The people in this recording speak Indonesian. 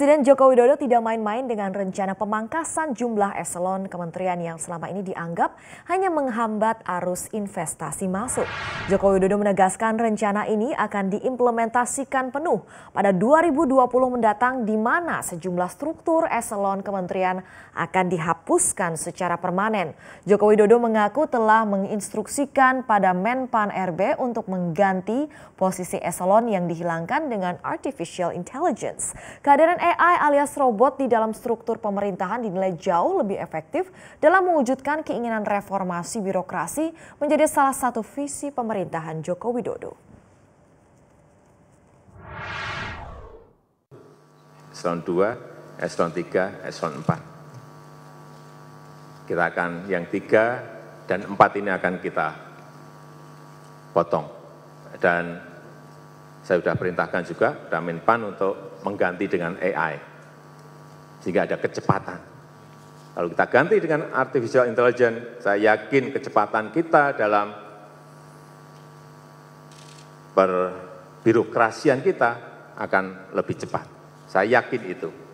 Presiden Joko Widodo tidak main-main dengan rencana pemangkasan jumlah eselon kementerian yang selama ini dianggap hanya menghambat arus investasi masuk. Joko Widodo menegaskan rencana ini akan diimplementasikan penuh pada 2020 mendatang di mana sejumlah struktur eselon kementerian akan dihapuskan secara permanen. Joko Widodo mengaku telah menginstruksikan pada Menpan RB untuk mengganti posisi eselon yang dihilangkan dengan artificial intelligence. Kehadiran AI alias robot di dalam struktur pemerintahan dinilai jauh lebih efektif dalam mewujudkan keinginan reformasi birokrasi menjadi salah satu visi pemerintahan Joko Widodo. Eselon 2, eselon 3, eselon 4. Kita akan yang 3 dan 4 ini akan kita potong. Dan saya sudah perintahkan juga Damin Pan untuk mengganti dengan AI, sehingga ada kecepatan. Kalau kita ganti dengan artificial intelligence, saya yakin kecepatan kita dalam perbirokrasian kita akan lebih cepat. Saya yakin itu.